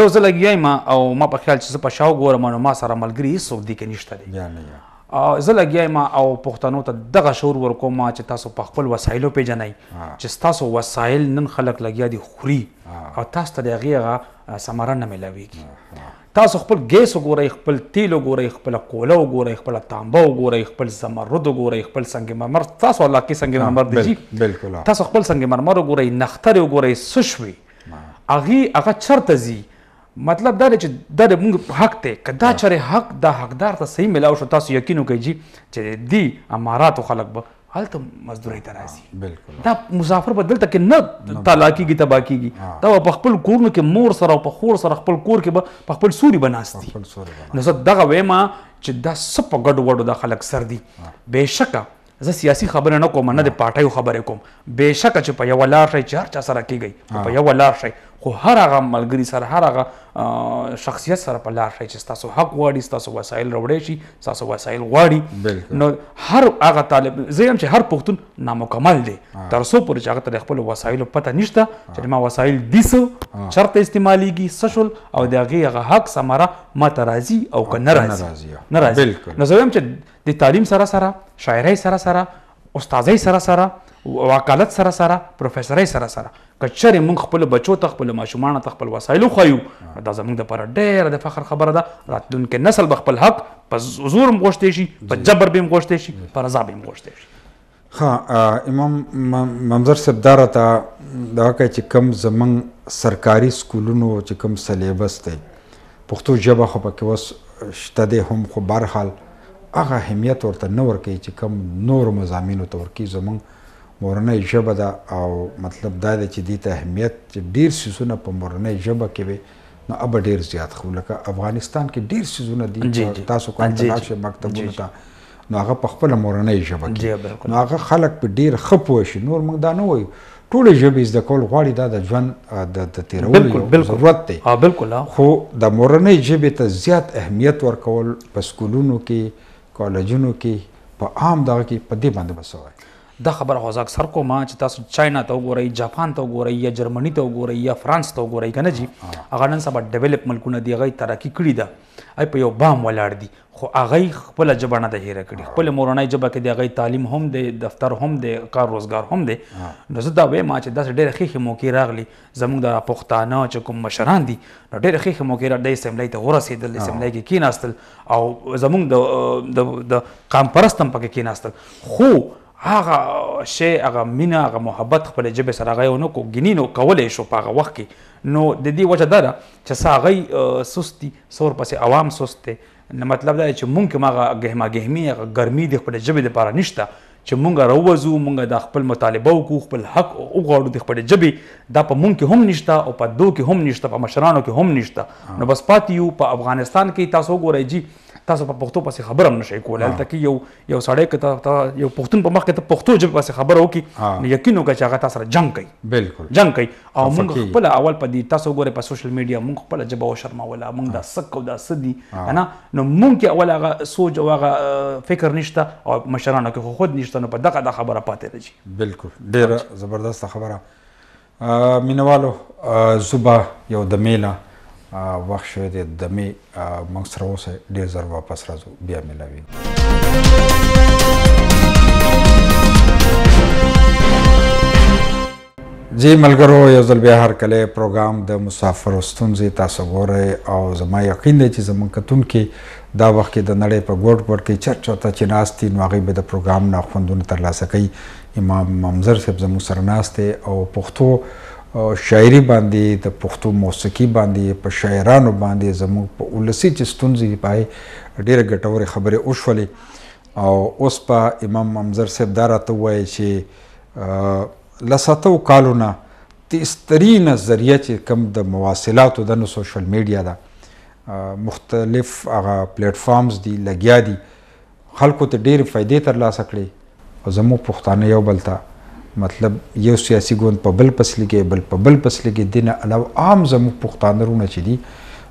یو زه لګیا یم او ما په خیال چې زه په شا وګورم نو ما سره ملګري هېڅوک دې کې نشته دی زه لګیا ما او پښتنو ته دغه شور ورکوم چې تاسو په خپل وسایلو پیژنئ چې تاسو وسایل نن خلک لګیا دي خوري او تاسو ته د هغې ثمره نه میلاویږي تاسو خپل ګیس وګورئ خپل تیل وګورئ خپل کوله وګورئ خپل تانبه وګورئ خپل زمرد وګورئ خپل سنگ مرمر تاسو الله کې سنگ مرمر دی بالکل تاسو خپل سنگ مرمر وګورئ نختر وګورئ سشوي اغه هغه چرته زی مطلب دا چې دا د موږ حق ته کدا چرې حق د حقدار ته صحیح ملاو شو تاسو یقین وکړئ چې دی امارات او خلک به هلته مزدوري ته راځي بالکل دا مسافر په دلته کې نه طلاقيږي تباکيږي دا په خپل کور کې مور سره او په خور سره خپل کور کې به په خپل سوري بناستي نو زه دغه وېما چې دا سپ غډ وډو د خلک سر دي بهشکه زه سیاسي خبره نه کوم نه د پټایو خبره کوم بهشکه چې په یو لار شي چار چا سره کیږي په یو لار شي خو هر هغه ملګری سره هر هغه شخصیت سره په لار شي چې تاسو حق غواړي تاسو وسایل راوړی شي تاسو وسایل غواړي نو هر هغه طالب زه هم چې هر پښتون نامکمل دی تر څو پورې چې هغه تر خپل وسایل پته نشته چې ما وسایل دیسو چرته استعماليږي سشل او د هغه هغه حق سمره ما ترازي او که ناراضي ناراضي نو زه هم چې د تعلیم سره سره شاعرۍ سره سره استادۍ سره سره وکالت سره سره پروفیسورۍ سره سره کچر موږ خپل بچو ته خپل ماشومان ته خپل وسایل خوایو دا زموږ د پر ډېر د فخر خبره ده راتلونکي نسل به خپل حق په زور مغوشته شي په جبر به مغوشته شي په رضا به مغوشته شي ها امام ممزر صاحب دا راته دا کوي چې کم زمون سرکاري سکولونو چې کم سلیبس دی پښتو ژبه خو پکې وس شته دی هم خو برحال هغه اهمیت ورته نه ورکوي چې کم نور مزامینو ته ورکوي زمونږ مورنۍ ژبه ده او مطلب دا دی چې دې ته اهمیت ډیر سيزونه په مورنۍ ژبه کې وي نو اب ډیر زیات خو لکه افغانستان کې ډیر سيزونه دي تاسو کوم تلاشه مکتبونه ته نو هغه په خپل مورنۍ ژبه کې نو هغه خلک په ډیر خپو شي نور موږ دا نه وایو ټول ژبې زده کول غواړي دا د ژوند د تیرولو ضرورت دی ها بالکل خو د مورنۍ ژبې ته زیات اهمیت ورکول په سکولونو کې کالجونو کې په عام دغه کې په دې باندې بسوي دا خبره خو اکثر کو ما چې تاسو چاینا ته وګورئ جاپان ته وګورئ یا جرمني ته وګورئ یا فرانس ته وګورئ کنه جی هغه نن سبا ډیولپ ملکونه دی غي ترقی کړی دا ای په یو بام ولاړ دي خو هغه خپل جبانه د هیره کړی خپل مورنۍ جبه کې د غي تعلیم هم دی دفتر هم دی کار روزګار هم دی نو زه دا وایم چې داس ډېر خېخې موقع راغلی زموږ د پښتانه چې کوم مشران دي نو ډېر خېخې موقع را د اسمبلی ته ورسېدل اسمبلی کې کېناستل او زموږ د د قام پرستم پکې کېناستل خو هغه شی هغه مینا هغه محبت خپل جبه سره غو نه کو غنینو کولې شو په هغه وخت کې نو د دې وجه دا چې ساغي سستی سور پسې عوام سسته نو مطلب دا چې مونږه ماغه غهما غهمي هغه ګرمي د خپل جبه لپاره نشته چې مونږه روزو مونږه د خپل مطالبه وکړو خپل حق وغواړو د خپل جبه دا په مونږ کې هم نشته او په دو کې هم نشته په مشرانو کې هم نشته نو بس پاتې یو په پا افغانستان کې تاسو ګورئ جی تاسو په پښتو پسې خبره هم نشئ کولای هلته کې یو یو سړی که یو پښتون په مخ کې ته پښتو ژبې پسې خبره وکړي نو یقین وکړه چې هغه تا سره جنګ کوي بالکل جنګ کوي او موږ خپل اول په دې تاسو ګورئ په سوشل میډیا موږ خپل ژبه وشرموله موږ دا سک او دا سدي نه نو موږ کې اول هغه سوچ او هغه فکر نشته او مشرانو کې خود نشته نو په دغه د خبره پاتې راځي بالکل ډیره زبردست خبره مینوالو زوبه یو د میله وخت شوی دی د می موږ سره اوسه ډیر زر واپس راځو بیا ملاوي جی ملګرو یو ځل بیا هر کله پروګرام د مسافر ستونزې تاسو ګوره او زما یقین دی چې زمونږ کتون کې دا وخت کې د نړۍ په ګوټ ګوټ کې چرچا ته چې ناشتي نو هغه به د پروګرام نه خوندونه ترلاسه کوي امام ممزر صاحب زمو سره ناشته او پښتو شاعری باندې د پښتو موسیقي باندې په شاعرانو باندې زموږ په ولسی چې ستونزې پای ډیره ګټورې خبرې وشولې او اوس په امام ممزر صاحب دارته وایي چې لساتو کالونه تسترین ذریعہ چې کم د مواصلاتو د سوشل میډیا دا مختلف هغه پلیټ فارمز دی لګیا دي خلکو ته ډېر فائدې ترلاسه کړي او زموږ پښتانه یو بل ته مطلب یو سیاسي ګوند په بل پس لګي بل په بل پس لګي دنه علاوه عام زمو پښتانرونه چي دي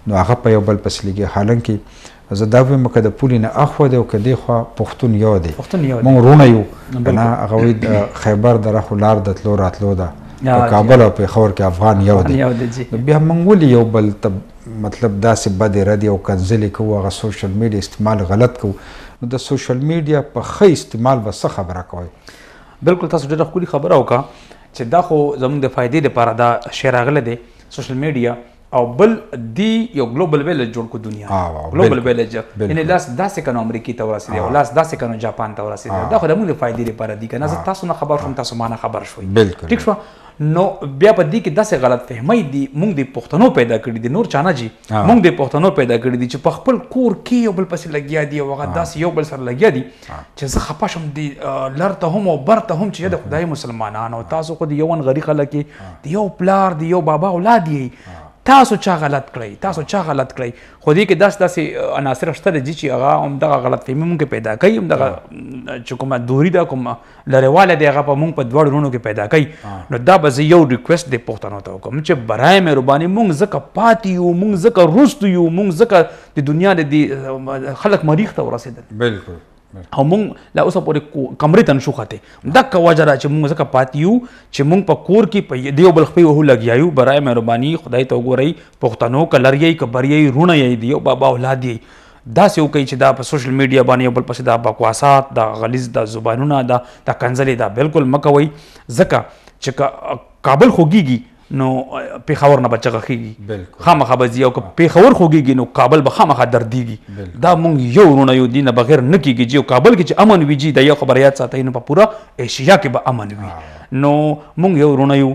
نو هغه په یو بل پس لګي حالانکه زه دا وایم کده پولینه اخو دی او کدی خو پښتون یو دی مونږ رونه یو نه هغه د خیبر درخو لار د تلو راتلو ده په کابل او په خور کې افغان یو دی بیا مونږ ولې یو بل ته مطلب داسې بد ردی او کنځلې کوو هغه سوشل میډیا استعمال غلط کوو نو د سوشل میډیا په ښه استعمال به څه خبره کوي بالکل تاسو ډېره ښکلي خبره وکړه چې دا خو زموږ د فائدې لپاره دا شعر راغلی دی سوشل میډیا او بل دی یو ګلوبل ویلج جوړ کو دنیا ګلوبل ویلج یعنی لاس داسې کنه امریکای ته ورسېدی او لاس داسې کنه جاپان ته ورسېدی دا خو د موږ فائدې لپاره دی کنه زه تاسو نه خبر شوم تاسو ما نه خبر شوي ټیک شو نو بیا په دې کې داسې غلط فهمي دي موږ د پښتنو پیدا کړی دي نور چانه جی موږ د پښتنو پیدا کړی دي چې په خپل کور کې یو بل پسې لګیا دي او هغه داسې یو بل سره لګیا دي چې زه خپه شم دي لرته هم او برته هم چې د خدای مسلمانانو تاسو خو د یو غریق لکه دی یو پلار دی یو بابا اولاد دی تاسو چا غلط کړی تاسو چا غلط کړی خو دې کې داس داسې عناصر شته دي چې هغه هم دغه غلط فهمي مونږ پیدا کوي هم دغه چې کومه دوری دا کوم لریواله دی هغه په مونږ په دوړ رونو کې پیدا کوي نو دا به یو ریکوست دی پښتنو ته وکم چې برای مهرباني مونږ زکه پاتې یو مونږ زکه رست یو مونږ زکه د دنیا د خلک مریخ ته ورسېدل بالکل او مونږ لا اوس پورې کمرې تن شو خته د کوجره چې مونږ زکه پاتیو چې مونږ په کور کې په دیو بل خپې وه لګیایو برای مهرباني خدای ته وګورئ پښتنو کلریې کبریې رونه یې دیو بابا اولاد یې دا څه کوي چې دا په سوشل میډیا باندې بل پسې دا بکواسات دا غلیظ دا زبانونه دا دا کنزلې دا بالکل مکوي زکه چې کابل خوګيږي نو پیښور نه بچغه خيږي خامخه بزي او پیښور خوګيږي نو کابل به خامخه درديږي دا مونږ یو رونه یو دینه بغیر نه کیږي چې کابل کې چې امن ویږي د یو خبريات ساتي نو په پورا ایشیا کې به امن وي نو مونږ یو رونه یو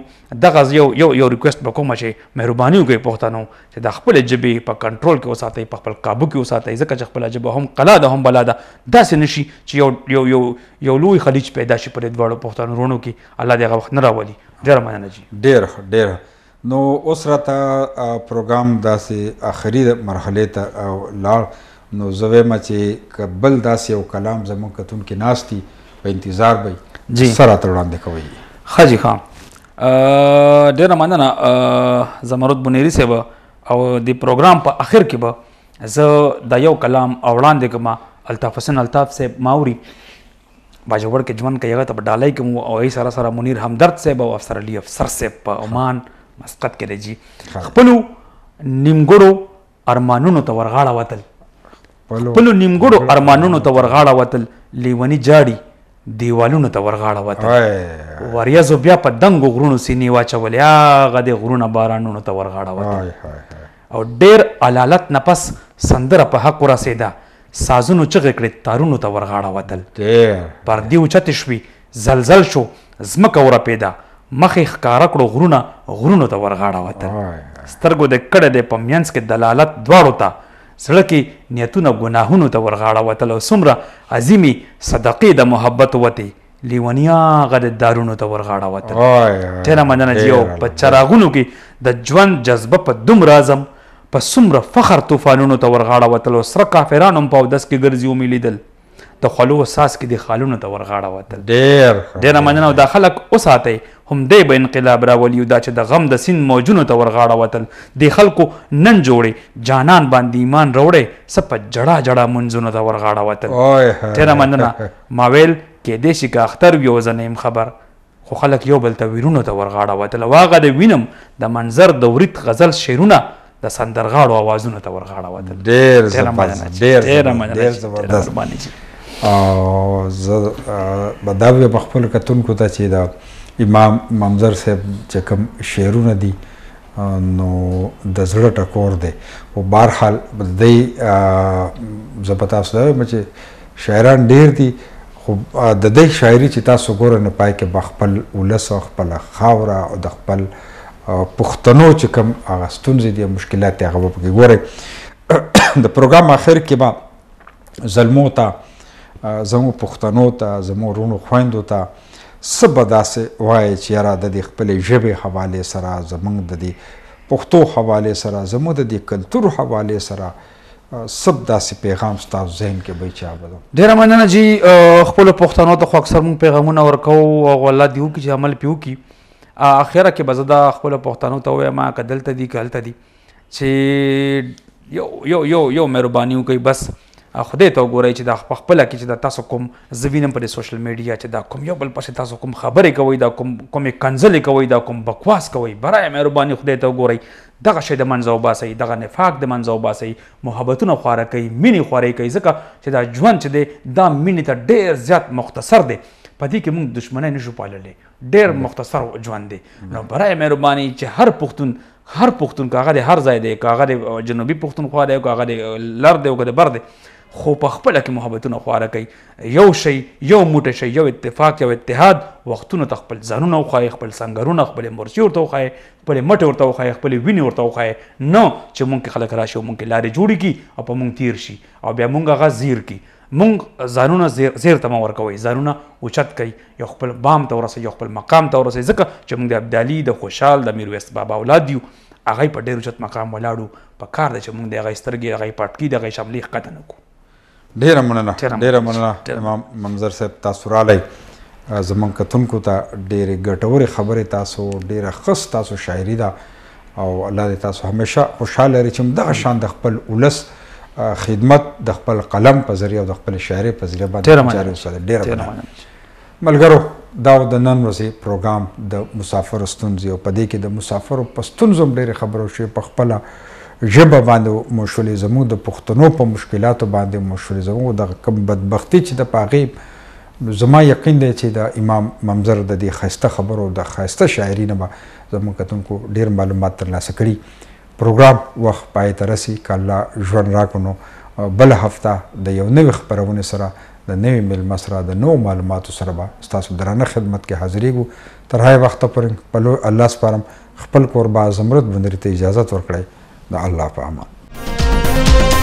دغه یو یو یو ریکوست وکوم چې مهرباني وکړئ پښتنو چې د خپل جبې په کنټرول کې وساتئ په خپل قابو کې وساتئ ځکه چې خپل جبه هم قلا ده هم بلا ده داسې نشي چې یو یو یو یو لوی خلیج پیدا شي پر دواړو پښتنو رونو کې الله دغه وخت نه راولي ډیر مننه جی ډیر ډیر نو اوس را ته پروګرام داسې اخري مرحله ته لاړ نو زوې ما چې قبل داسې یو کلام زموږ کتون کې ناشتي په انتظار به جی سره تر وړاندې کوي خاجي خان ډیر مننه زمرد بنيري صاحب او د پروګرام په اخر کې به زه د یو کلام اوړاندې کوم الطاف حسین الطاف صاحب ماوري باجوړ کې ژوند کوي هغه ته ډالۍ کوم او ای سره سره منیر همدرد صاحب او افسر علی افسر صاحب په عمان مسقط کې راځي خپلو نیمګړو ارمانونو ته ورغاړه وتل خپلو نیمګړو ارمانونو ته ورغاړه وتل لیونی جاړي دیوالونو ته ورغاړه وته وریازو بیا په دنګو غرونو سینې واچولې هغه د غرونه بارانونو ته ورغاړه وته او ډیر علالت نفس سندره په حق رسیدا سازونو چغې کړې تارونو ته ورغاړه وتل پردې اوچتې شوې زلزل شو ځمکه ورپېده مخې ښکاره کړو غرونه غرونو ته ورغاړه وتل سترګو د کډه د په منځ کې دلالت دواړو ته زړه کې نیتونه ګناهونو ته ورغاړه وتل او څومره عظیمي صدقې د محبت وتې لیونیا غد دارونو ته ورغاړه وتل ډېره مننه چې یو په چراغونو کې د ژوند جذبه په دوم رازم په څومره فخر طوفانونو ته ورغاړه وتل سره کافران هم په اودس کې ګرځي ومیلیدل د خلو اساس کې د خالونو ته ورغاړه وتل ډیر ډیر مننه د خلک اوساته هم دی به انقلاب راولی دا چې د غم د سین موجونو ته ورغاړه وتل د خلکو نن جوړي جانان باندې ایمان روړې سپ جړه جړه منځونو ته ورغاړه وتل ډیر مننه ماویل کې دې شي اختر یو زنیم خبر خو خلک یو بل ته ویرونو ته ورغاړه وتل واغه د وینم د منظر د ورید غزل شیرونه د سندرغاړو اوازونه ته ورغاړه وته ډېر زبردست ډېر ډېر زبردست او زه بداوی په خپل کتونکو ته چې دا امام ممزر صاحب چې کوم شعرونه دي نو د زړه ټکور دی او بهرحال دې زبتا سره مچ شاعران ډېر دي خو د دې شاعري چې تاسو ګورئ نه پای کې بخپل ولس خپل خاوره او د خپل آ, پښتنو چې کوم هغه ستونزې دي مشکلات هغه به پکې ګوري [coughs] د پروګرام اخر کې به ظلمو ته زمو پښتنو ته زمو رونو خويندو ته سبا داسې وایي چې یاره د دې خپلې ژبې حواله سره زمونږ د دې پښتو حواله سره زمو د دې کلتور حواله سره سب داسې پیغام ستاسو ذهن کې به چا بده ډیر مننه جی خپل پښتنو ته خو اکثر مون پیغامونه ورکو او الله دیو کې عمل پیو کې اخره کې به زه د خپل پښتنو ته وایم که دلته دي که هلته دي چې یو یو یو یو مهرباني وکړئ بس خدای ته وګورئ چې دا خپل کې چې دا تاسو کوم زوینم په سوشل میډیا چې دا کوم یو بل پسې تاسو کوم خبرې کوي دا کوم کومې کنځلې کوي دا کوم بکواس کوي برای مهرباني خدای ته وګورئ دغه شی د منځو باسي دغه نفاق د منځو باسي محبتونه خواره کوي مینه خواره کوي ځکه چې دا ژوند چې دی دا مینه ته ډیر زیات مختصر دی پدې کې موږ دشمنان نشو پاللې ډېر مختصر ژوند دی نو برای مهرباني چې هر پښتون هر پښتون کاغه د هر ځای دی کاغه د جنوبي پښتون خو دی کاغه د لر دی او د بر دی خو په خپل کې محبتونه خواره کوي یو شی یو موټی شی یو اتفاق یو اتحاد وختونه تخپل ځانونه خوای خپل سنگرونه خپل مرچي ورته خوای خپل مټ ورته خوای خپل ویني ورته خوای نو چې مونږ خلک راشي مونږ لارې جوړي کی او په مونږ تیر شي او بیا مونږ غا زیر کی مونږ ځانونه زیر زیر تم ورکوي ځانونه اوچت کوي یو خپل بام ته ورسي یو خپل مقام ته ورسي ځکه چې موږ د ابدالي د خوشحال د میرویس بابا اولاد یو هغه په ډیر اوچت مقام ولاړو په کار د چې موږ د هغه سترګې هغه پټکی د هغه شملې ښکته نه کو ډیر مننه ډیر مننه امام منظر صاحب تاسو را لای زمون کتونکو ته ډېرې ګټورې خبرې تاسو ډېره خص تاسو شاعري ده او الله دې تاسو همیشه خوشاله لري چې دغه شان د خپل ولس خدمت د خپل قلم په ذریعہ او د خپل شاعري په ذریعہ باندې جاري وساتل ډیر مننه ملګرو دا د نن ورځې پروګرام د مسافر ستونزې او پدې کې د مسافر په ستونزو ډېر خبرو شوي په خپل ژبه باندې مشولې زمو د پښتنو په مشکلاتو باندې مشولې زمو د کم بدبختی چې د پاغي زما یقین دی چې د امام ممزر د دې خسته خبرو د خسته شاعري نه به زموږ کتونکو ډېر معلومات ترلاسه کړي پروګرام وخت پای ته رسی کله ژوند راکونو بل هفته د یو نوې خبرونه سره د نوې ملما سره د نو معلوماتو سره به تاسو درانه خدمت کې حاضرې وو تر هغه وخت پورې په الله سپارم خپل کور با زمرد بندري ته اجازه ورکړی د الله په امان